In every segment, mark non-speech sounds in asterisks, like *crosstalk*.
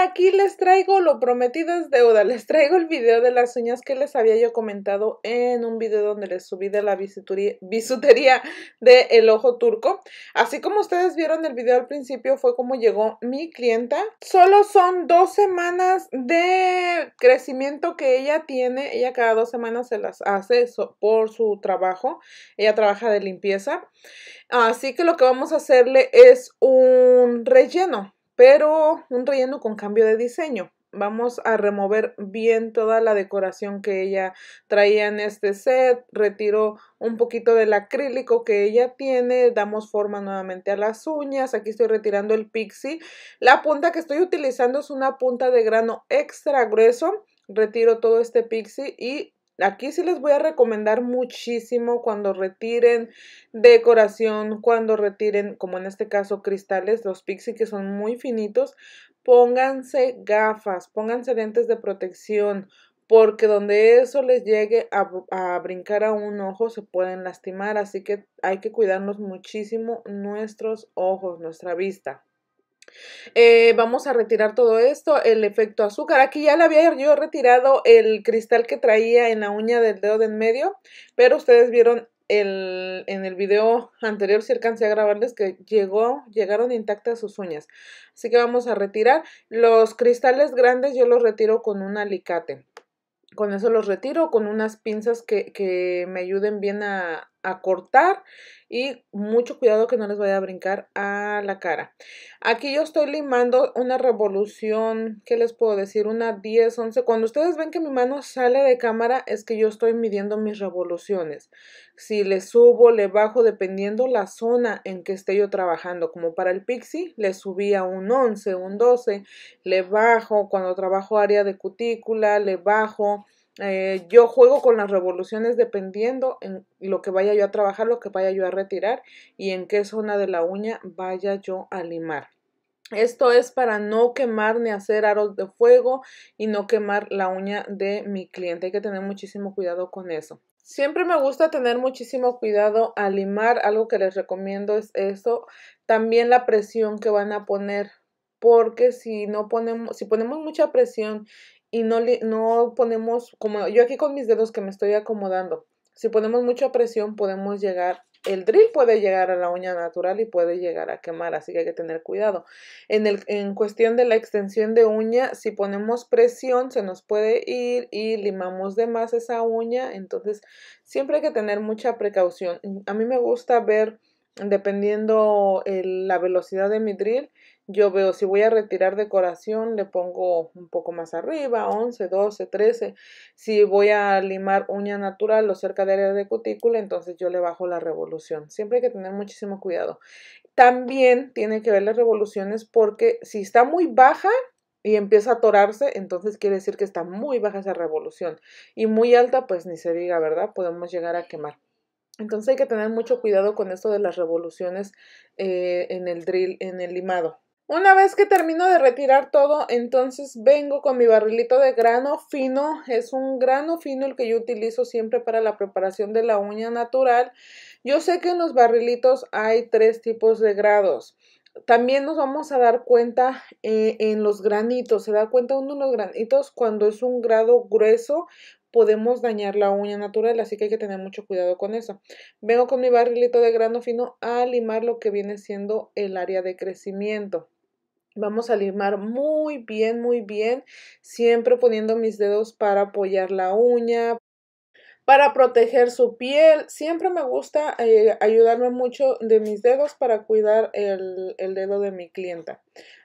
aquí les traigo lo prometido es deuda. Les traigo el video de las uñas que les había yo comentado en un video donde les subí de la bisutería de El Ojo Turco. Así como ustedes vieron el video al principio, fue como llegó mi clienta. Solo son dos semanas de crecimiento que ella tiene. Ella cada dos semanas se las hace por su trabajo. Ella trabaja de limpieza. Así que lo que vamos a hacerle es un relleno pero un relleno con cambio de diseño. Vamos a remover bien toda la decoración que ella traía en este set. Retiro un poquito del acrílico que ella tiene. Damos forma nuevamente a las uñas. Aquí estoy retirando el pixie. La punta que estoy utilizando es una punta de grano extra grueso. Retiro todo este pixie y Aquí sí les voy a recomendar muchísimo cuando retiren decoración, cuando retiren, como en este caso, cristales, los pixie que son muy finitos, pónganse gafas, pónganse lentes de protección, porque donde eso les llegue a, brincar a un ojo se pueden lastimar, así que hay que cuidarnos muchísimo nuestros ojos, nuestra vista. Eh, vamos a retirar todo esto, el efecto azúcar. Aquí ya le había yo retirado el cristal que traía en la uña del dedo de en medio, pero ustedes vieron en el video anterior si alcancé a grabarles que llegó, llegaron intactas sus uñas. Así que vamos a retirar. Los cristales grandes yo los retiro con un alicate. Con eso los retiro, con unas pinzas que me ayuden bien a, a cortar y mucho cuidado que no les vaya a brincar a la cara. Aquí yo estoy limando una revolución, que les puedo decir? Una 10, 11. Cuando ustedes ven que mi mano sale de cámara es que yo estoy midiendo mis revoluciones. Si le subo, le bajo, dependiendo la zona en que esté yo trabajando. Como para el pixie, le subí un 11, un 12, le bajo. Cuando trabajo área de cutícula, le bajo. Eh, yo juego con las revoluciones dependiendo en lo que vaya yo a trabajar, lo que vaya yo a retirar y en qué zona de la uña vaya yo a limar. Esto es para no quemar ni hacer aros de fuego y no quemar la uña de mi cliente. Hay que tener muchísimo cuidado con eso. Siempre me gusta tener muchísimo cuidado al limar. Algo que les recomiendo es eso. También la presión que van a poner porque si no ponemos, si ponemos mucha presión y no, le, no ponemos, como yo aquí con mis dedos que me estoy acomodando, si ponemos mucha presión podemos llegar, el drill puede llegar a la uña natural y puede llegar a quemar, así que hay que tener cuidado. En, el, en cuestión de la extensión de uña, si ponemos presión se nos puede ir y limamos de más esa uña, entonces siempre hay que tener mucha precaución. A mí me gusta ver, dependiendo la velocidad de mi drill, yo veo si voy a retirar decoración, le pongo un poco más arriba, 11, 12, 13. Si voy a limar uña natural o cerca de área de cutícula, entonces yo le bajo la revolución. Siempre hay que tener muchísimo cuidado. También tiene que ver las revoluciones porque si está muy baja y empieza a atorarse, entonces quiere decir que está muy baja esa revolución. Y muy alta, pues ni se diga, ¿verdad? Podemos llegar a quemar. Entonces hay que tener mucho cuidado con esto de las revoluciones eh, en el drill, en el limado. Una vez que termino de retirar todo, entonces vengo con mi barrilito de grano fino. Es un grano fino el que yo utilizo siempre para la preparación de la uña natural. Yo sé que en los barrilitos hay tres tipos de grados. También nos vamos a dar cuenta eh, en los granitos. Se da cuenta uno de los granitos cuando es un grado grueso podemos dañar la uña natural, así que hay que tener mucho cuidado con eso. Vengo con mi barrilito de grano fino a limar lo que viene siendo el área de crecimiento. Vamos a limar muy bien, muy bien, siempre poniendo mis dedos para apoyar la uña, para proteger su piel. Siempre me gusta eh, ayudarme mucho de mis dedos para cuidar el, dedo de mi clienta.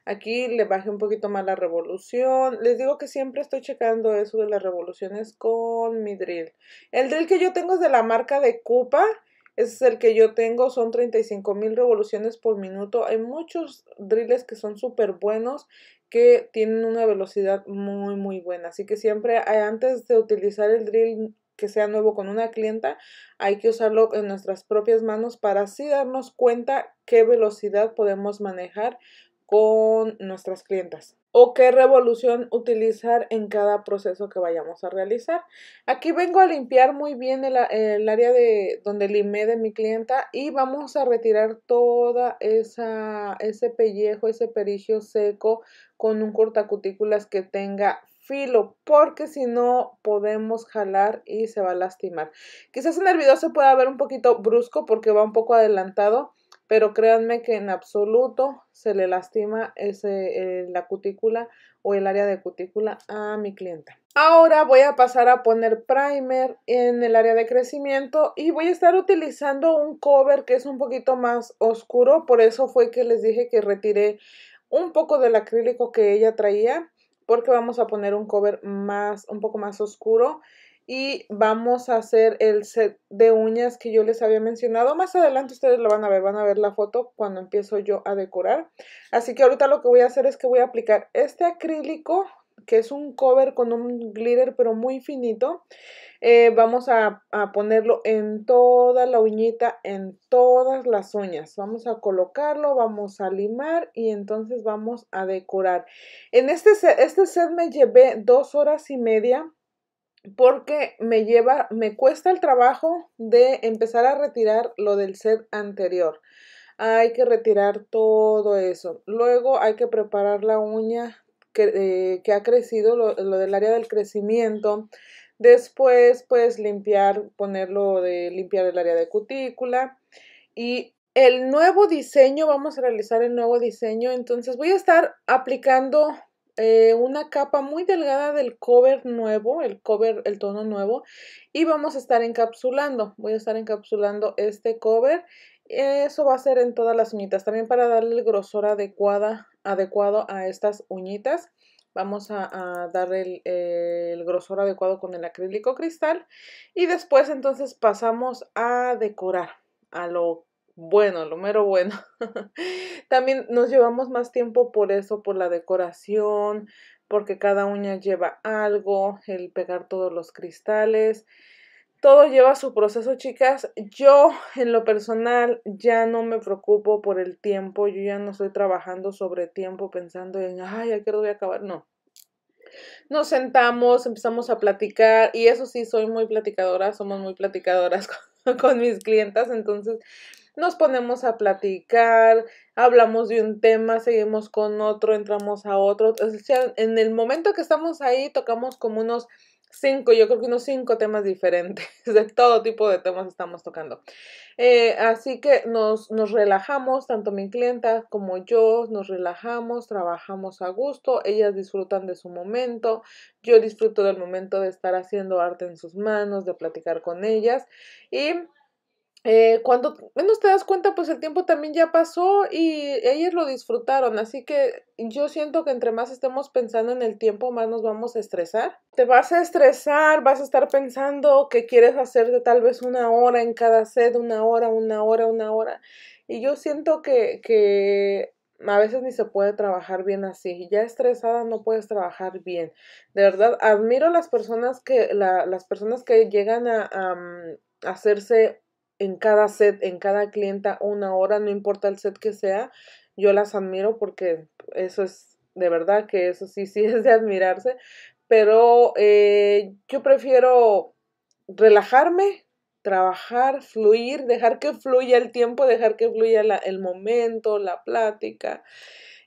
Aquí le bajé un poquito más la revolución. Les digo que siempre estoy checando eso de las revoluciones con mi drill. El drill que yo tengo es de la marca de Cupa. Ese es el que yo tengo, son 35 mil revoluciones por minuto. Hay muchos drills que son súper buenos, que tienen una velocidad muy, muy buena. Así que siempre antes de utilizar el drill que sea nuevo con una clienta, hay que usarlo en nuestras propias manos para así darnos cuenta qué velocidad podemos manejar con nuestras clientas o qué revolución utilizar en cada proceso que vayamos a realizar. Aquí vengo a limpiar muy bien el, área de donde limé de mi clienta y vamos a retirar toda esa ese pellejo, ese perigio seco con un cortacutículas que tenga filo porque si no podemos jalar y se va a lastimar. Quizás en el video se pueda ver un poquito brusco porque va un poco adelantado pero créanme que en absoluto se le lastima eh, la cutícula o el área de cutícula a mi clienta. Ahora voy a pasar a poner primer en el área de crecimiento y voy a estar utilizando un cover que es un poquito más oscuro, por eso fue que les dije que retiré un poco del acrílico que ella traía porque vamos a poner un cover más, un poco más oscuro y vamos a hacer el set de uñas que yo les había mencionado. Más adelante ustedes lo van a ver, van a ver la foto cuando empiezo yo a decorar. Así que ahorita lo que voy a hacer es que voy a aplicar este acrílico que es un cover con un glitter pero muy finito. Eh, vamos a, a ponerlo en toda la uñita, en todas las uñas. Vamos a colocarlo, vamos a limar y entonces vamos a decorar. En este este set me llevé dos horas y media porque me lleva, me cuesta el trabajo de empezar a retirar lo del set anterior. Hay que retirar todo eso. Luego hay que preparar la uña que, eh, ha crecido, lo, del área del crecimiento. Después, pues limpiar, ponerlo de limpiar el área de cutícula. Y el nuevo diseño, vamos a realizar el nuevo diseño. Entonces voy a estar aplicando eh, una capa muy delgada del cover nuevo, el cover, el tono nuevo, y vamos a estar encapsulando. Voy a estar encapsulando este cover. Eso va a ser en todas las uñitas, también para darle el grosor adecuada, adecuado a estas uñitas. Vamos a, darle el, eh, el grosor adecuado con el acrílico cristal y después entonces pasamos a decorar a lo bueno, lo mero bueno. *laughs* También nos llevamos más tiempo por eso, por la decoración, porque cada uña lleva algo, el pegar todos los cristales. Todo lleva su proceso, chicas. Yo, en lo personal, ya no me preocupo por el tiempo. Yo ya no estoy trabajando sobre tiempo pensando en, ay, ¿a quiero voy a acabar? No, nos sentamos, empezamos a platicar y eso sí, soy muy platicadora, somos muy platicadoras con, *laughs* con, mis clientas, entonces nos ponemos a platicar, hablamos de un tema, seguimos con otro, entramos a otro. en el momento que estamos ahí, tocamos como unos cinco, yo creo que unos cinco temas diferentes, *laughs* de todo tipo de temas estamos tocando. Eh, así que nos, nos relajamos, tanto mi clienta como yo, nos relajamos, trabajamos a gusto, ellas disfrutan de su momento, yo disfruto del momento de estar haciendo arte en sus manos, de platicar con ellas y eh, cuando menos te das cuenta, pues el tiempo también ya pasó y ellos lo disfrutaron. Así que yo siento que entre más estemos pensando en el tiempo, más nos vamos a estresar. Te vas a estresar, vas a estar pensando que quieres de tal vez una hora en cada sed una hora, una hora, una hora. Y yo siento que, a veces ni se puede trabajar bien así. Ya estresada no puedes trabajar bien. De verdad, admiro las personas que, las personas que llegan a mm, hacerse en cada set, en cada clienta, una hora, no importa el set que sea, yo las admiro porque eso es, de verdad que eso sí, sí *laughs* es de admirarse, pero eh, yo prefiero relajarme, trabajar, fluir, dejar que fluya el tiempo, dejar que fluya el momento, la plática.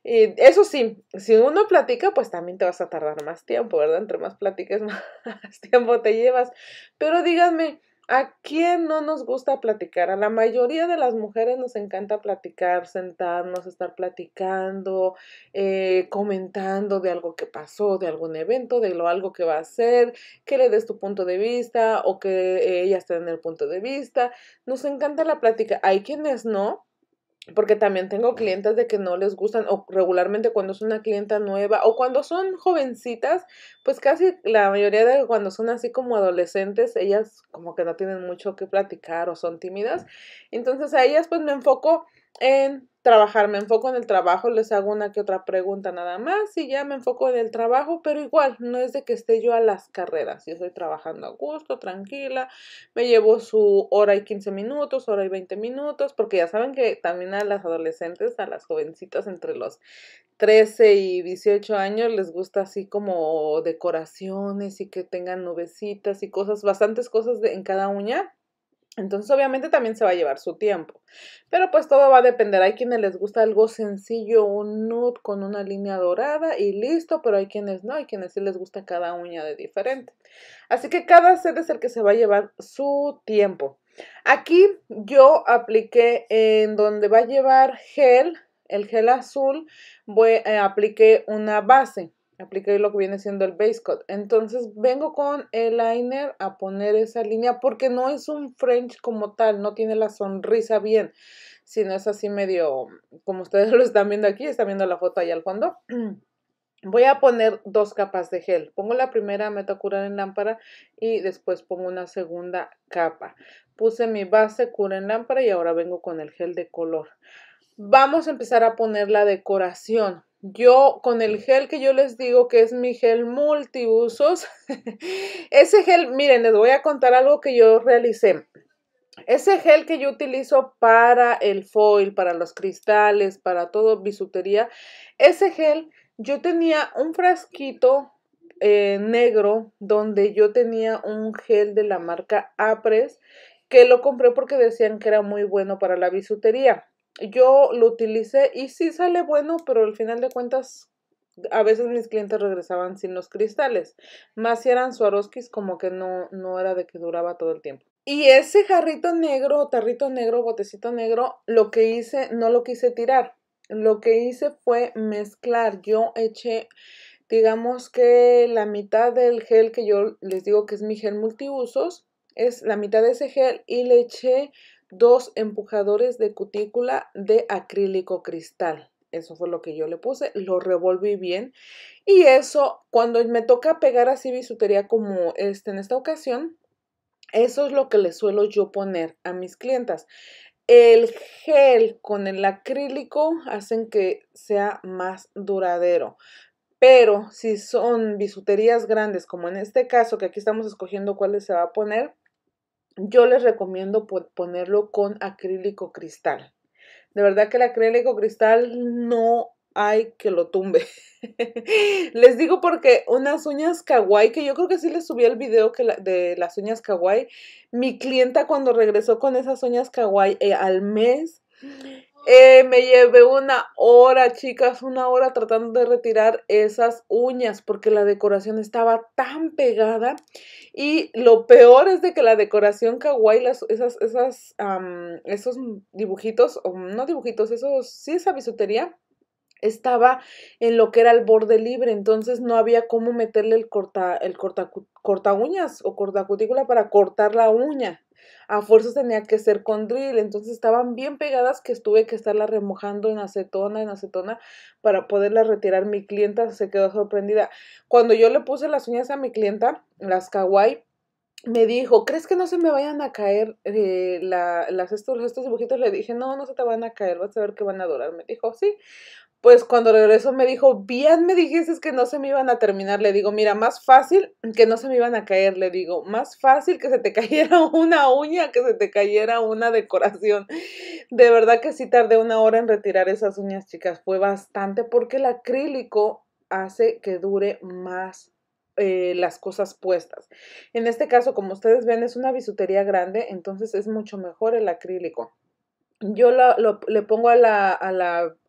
Y eso sí, si uno platica, pues también te vas a tardar más tiempo, ¿verdad? Entre más pláticas *laughs* más tiempo te llevas. Pero díganme, ¿A quién no nos gusta platicar? A la mayoría de las mujeres nos encanta platicar, sentarnos, estar platicando, eh, comentando de algo que pasó, de algún evento, de lo algo que va a ser, que le des tu punto de vista o que eh, ella esté en el punto de vista. Nos encanta la plática. Hay quienes no, porque también tengo clientes de que no les gustan, o regularmente cuando es una clienta nueva, o cuando son jovencitas, pues casi la mayoría de cuando son así como adolescentes, ellas como que no tienen mucho que platicar o son tímidas. Entonces a ellas pues me enfoco en trabajar, me enfoco en el trabajo, les hago una que otra pregunta nada más y ya me enfoco en el trabajo, pero igual no es de que esté yo a las carreras, yo estoy trabajando a gusto, tranquila, me llevo su hora y 15 minutos, hora y 20 minutos, porque ya saben que también a las adolescentes, a las jovencitas entre los 13 y 18 años les gusta así como decoraciones y que tengan nubecitas y cosas, bastantes cosas en cada uña. Entonces obviamente también se va a llevar su tiempo. Pero pues todo va a depender. Hay quienes les gusta algo sencillo, un nude con una línea dorada y listo, pero hay quienes no, hay quienes sí les gusta cada uña de diferente. Así que cada set es el que se va a llevar su tiempo. Aquí yo apliqué en donde va a llevar gel, el gel azul, voy, a eh, apliqué una base apliqué lo que viene siendo el base coat Entonces vengo con el liner a poner esa línea porque no es un French como tal, no tiene la sonrisa bien, sino es así medio, como ustedes *laughs* lo están viendo aquí, están viendo la foto allá al fondo. *clears throat* Voy a poner dos capas de gel. Pongo la primera, meto curar en lámpara y después pongo una segunda capa. Puse mi base, cura en lámpara y ahora vengo con el gel de color vamos a empezar a poner la decoración. Yo con el gel que yo les digo que es mi gel multiusos, *laughs* ese gel, miren, les voy a contar algo que yo realicé. Ese gel que yo utilizo para el foil, para los cristales, para todo bisutería, ese gel yo tenía un frasquito eh, negro donde yo tenía un gel de la marca Apres que lo compré porque decían que era muy bueno para la bisutería yo lo utilicé y sí sale bueno, pero al final de cuentas a veces mis clientes regresaban sin los cristales, más si eran Swarovskis como que no, no era de que duraba todo el tiempo. Y ese jarrito negro, tarrito negro, botecito negro, lo que hice, no lo quise tirar, lo que hice fue mezclar, yo eché digamos que la mitad del gel que yo les digo que es mi gel multiusos, es la mitad de ese gel y le eché dos empujadores de cutícula de acrílico cristal. Eso fue lo que yo le puse, lo revolví bien y eso cuando me toca pegar así bisutería como este en esta ocasión, eso es lo que le suelo yo poner a mis clientas. El gel con el acrílico hacen que sea más duradero. Pero si son bisuterías grandes, como en este caso, que aquí estamos escogiendo cuáles se va a poner, yo les recomiendo ponerlo con acrílico cristal. De verdad que el acrílico cristal no hay que lo tumbe. *laughs* les digo porque unas uñas kawaii, que yo creo que sí les subí el video de las uñas kawaii, mi clienta cuando regresó con esas uñas kawaii eh, al mes, eh, me llevé una hora, chicas, una hora tratando de retirar esas uñas porque la decoración estaba tan pegada. Y lo peor es de que la decoración kawaii, esas, esas, esos dibujitos, o no dibujitos, esos, sí, esa bisutería, estaba en lo que era el borde libre, entonces no había cómo meterle el corta, el corta, corta uñas o cortacutícula para cortar la uña a fuerzas tenía que ser con drill, entonces estaban bien pegadas que tuve que estarla remojando en acetona, en acetona, para poderla retirar. Mi clienta se quedó sorprendida. Cuando yo le puse las uñas a mi clienta, las kawaii, me dijo, ¿crees que no se me vayan a caer eh, las, estos, estos dibujitos? Le dije, no, no se te van a caer, vas a ver que van a adorar Me dijo, sí, pues cuando regresó me dijo, bien me dijiste que no se me iban a terminar. Le digo, mira, más fácil que no se me iban a caer. Le digo, más fácil que se te *laughs* cayera una uña, que se te cayera una decoración. De verdad que sí tardé una hora en retirar esas uñas, chicas. Fue bastante porque el acrílico hace que dure más eh, las cosas puestas. En este caso, como ustedes ven, es una bisutería grande, entonces es mucho mejor el acrílico. Yo le pongo a la,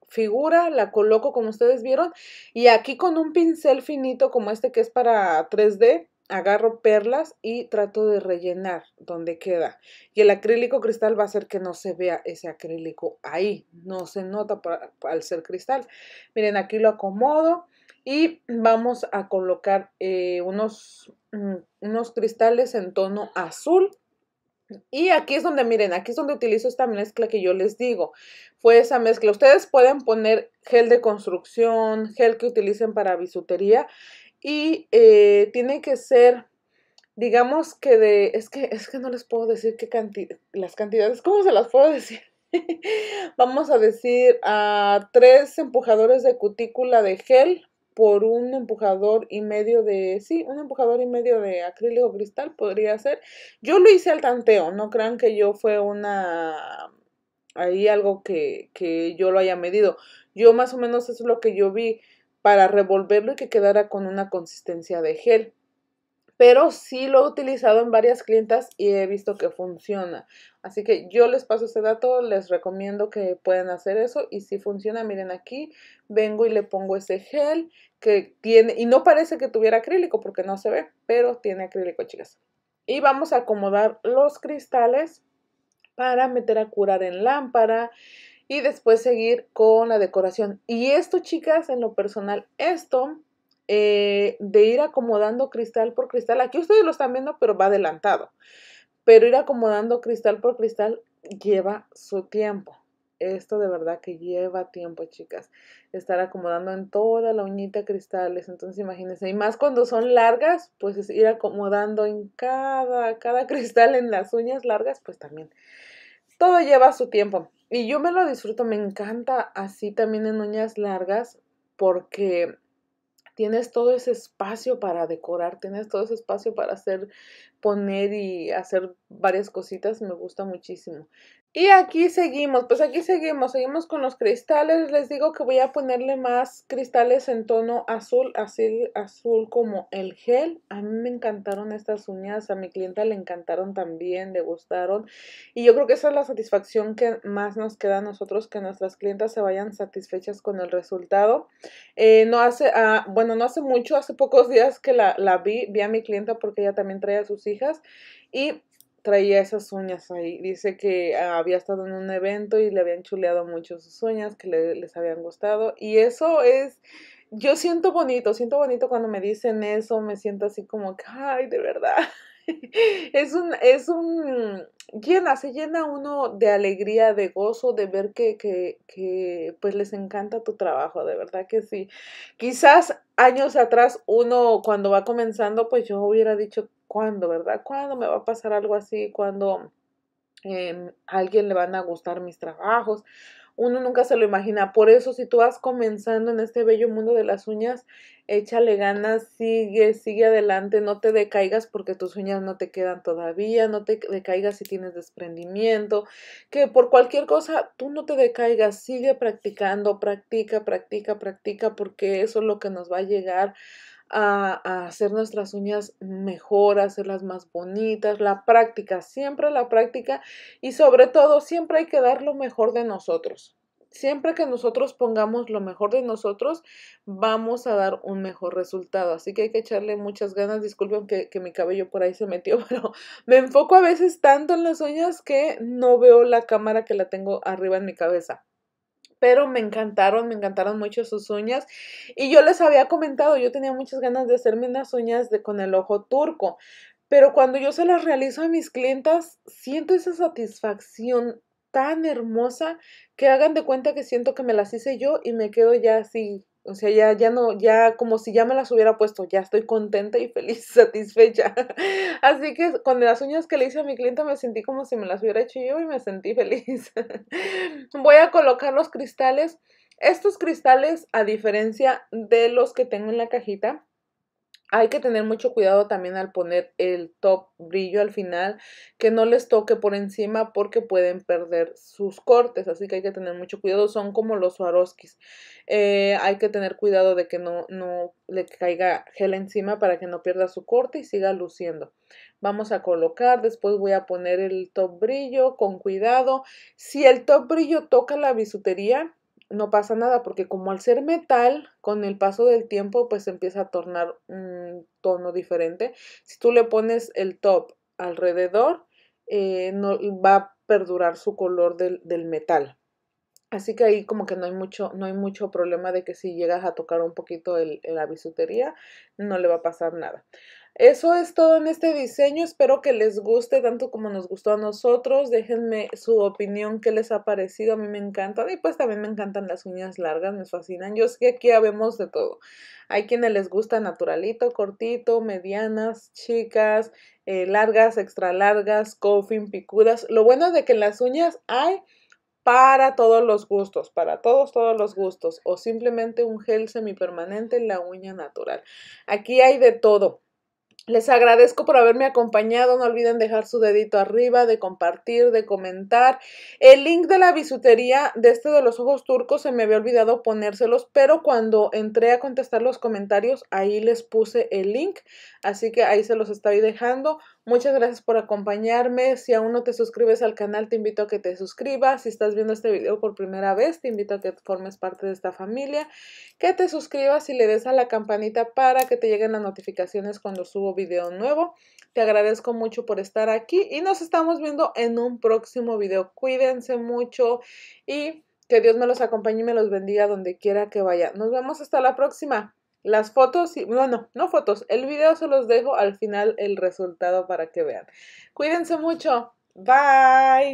figura, la coloco como ustedes vieron y aquí con un pincel finito como este que es para 3D, agarro perlas y trato de rellenar donde queda. Y el acrílico cristal va a hacer que no se vea ese acrílico ahí, no se nota para, al ser cristal. Miren, aquí lo acomodo y vamos a colocar eh, unos, mm, unos cristales en tono azul y aquí es donde, miren, aquí es donde utilizo esta mezcla que yo les digo. Fue esa mezcla. Ustedes pueden poner gel de construcción, gel que utilicen para bisutería. Y eh, tiene que ser, digamos que de, es que, es que no les puedo decir qué cantidad, las cantidades, ¿cómo se las puedo decir? *laughs* Vamos a decir a tres empujadores de cutícula de gel por un empujador y medio de, sí, un empujador y medio de acrílico cristal podría ser. Yo lo hice al tanteo, no crean que yo fue una, ahí algo que, que yo lo haya medido. Yo más o menos eso es lo que yo vi para revolverlo y que quedara con una consistencia de gel. Pero sí lo he utilizado en varias clientas y he visto que funciona. Así que yo les paso este dato, les recomiendo que puedan hacer eso y si funciona, miren aquí, vengo y le pongo ese gel que tiene, y no parece que tuviera acrílico porque no se ve, pero tiene acrílico, chicas. Y vamos a acomodar los cristales para meter a curar en lámpara y después seguir con la decoración. Y esto, chicas, en lo personal, esto eh, de ir acomodando cristal por cristal, aquí ustedes lo están viendo, pero va adelantado. Pero ir acomodando cristal por cristal lleva su tiempo. Esto de verdad que lleva tiempo, chicas. Estar acomodando en toda la uñita cristales. Entonces imagínense. Y más cuando son largas, pues ir acomodando en cada, cada *laughs* cristal en las uñas largas, pues también. Todo lleva su tiempo. Y yo me lo disfruto, me encanta así también en uñas largas porque tienes todo ese espacio para decorar, tienes todo ese espacio para hacer, poner y hacer varias cositas, me gusta muchísimo. Y aquí seguimos, pues aquí seguimos, seguimos con los cristales. Les digo que voy a ponerle más cristales en tono azul, así azul como el gel. A mí me encantaron estas uñas, a mi clienta le encantaron también, le gustaron. Y yo creo que esa es la satisfacción que más nos queda a nosotros, que nuestras clientas se vayan satisfechas con el resultado. Eh, no hace, ah, bueno, no hace mucho, hace pocos días que la, la vi, vi a mi clienta porque ella también trae a sus hijas. Y traía esas uñas ahí. Dice que ah, había estado en un evento y le habían chuleado mucho sus uñas, que les habían gustado. Y eso es, yo siento bonito, siento bonito cuando me dicen eso, me siento así como, ay, de verdad. *laughs* es un, es un, llena, se llena uno de alegría, de gozo, de ver que, que, que pues les encanta tu trabajo, de verdad que sí. Quizás años atrás uno cuando va comenzando, pues yo hubiera dicho, ¿cuándo, verdad? ¿Cuándo me va a pasar algo así? ¿Cuándo em, a alguien le van a gustar mis trabajos? Uno nunca se lo imagina. Por eso, si tú vas comenzando en este bello mundo de las uñas, échale ganas, sigue, sigue adelante, no te decaigas porque tus uñas no te quedan todavía, no te decaigas si tienes desprendimiento, que por cualquier cosa tú no te decaigas, sigue practicando, practica, practica, practica, porque eso es lo que nos va a llegar a, hacer nuestras uñas mejor, a hacerlas más bonitas, la práctica, siempre la práctica y sobre todo siempre hay que dar lo mejor de nosotros. Siempre que nosotros pongamos lo mejor de nosotros, vamos a dar un mejor resultado. Así que hay que echarle muchas ganas. Disculpen que mi cabello por ahí se metió, *laughs* pero me enfoco a veces tanto en las uñas que no veo la cámara que la tengo arriba en mi cabeza pero me encantaron, me encantaron mucho sus uñas. Y yo les había comentado, yo tenía muchas ganas de hacerme unas uñas de, con el ojo turco, pero cuando yo se las realizo a mis clientas, siento esa satisfacción tan hermosa que hagan de cuenta que siento que me las hice yo y me quedo ya así o sea, ya, ya no, ya como si ya me las hubiera puesto, ya estoy contenta y feliz, *laughs* satisfecha. Así que con las uñas que le hice a mi cliente me sentí como si me las hubiera hecho yo y me sentí *laughs* feliz. Voy a colocar los cristales. Estos cristales, a diferencia de los que tengo en la cajita, hay que tener mucho cuidado también al poner el top brillo al final, que no les toque por encima porque pueden perder sus cortes, así que hay que tener mucho cuidado, son como los Swarovskis. Eh, hay que tener cuidado de que no, no le caiga gel encima para que no pierda su corte y siga luciendo. Vamos a colocar, después voy a poner el top brillo con cuidado. Si el top brillo toca la bisutería, no pasa nada, porque como al ser metal, con el paso del tiempo, pues empieza a tornar un tono diferente. Si tú le pones el top alrededor, eh, no, va a perdurar su color del, metal. Así que ahí como que no hay mucho, no hay mucho problema de que si llegas a tocar un poquito la bisutería, no le va a pasar nada. Eso es todo en este diseño. Espero que les guste tanto como nos gustó a nosotros. Déjenme su opinión, qué les ha parecido. A mí me encantan. Y pues también me encantan las uñas largas, me fascinan. Yo sé que aquí habemos de todo. Hay quienes les gusta naturalito, cortito, medianas, chicas, eh, largas, extra largas, coffin, picudas. Lo bueno es de que en las uñas hay para todos los gustos, para todos, todos los gustos, o simplemente un gel semipermanente en la uña natural. Aquí hay de todo. Les agradezco por haberme acompañado. No olviden dejar su dedito arriba, de compartir, de comentar. El link de la bisutería de este de los ojos turcos se me había olvidado ponérselos, pero cuando entré a contestar los comentarios, ahí les puse el link. Así que ahí se los estoy dejando. Muchas gracias por acompañarme. Si aún no te suscribes al canal, te invito a que te suscribas. Si estás viendo este video por primera vez, te invito a que formes parte de esta familia, que te suscribas y le des a la campanita para que te lleguen las notificaciones cuando subo video nuevo. Te agradezco mucho por estar aquí y nos estamos viendo en un próximo video. Cuídense mucho y que Dios me los acompañe y me los bendiga donde quiera que vaya. Nos vemos hasta la próxima. Las fotos, bueno, no fotos, el video se los dejo al final el resultado para que vean. Cuídense mucho. Bye.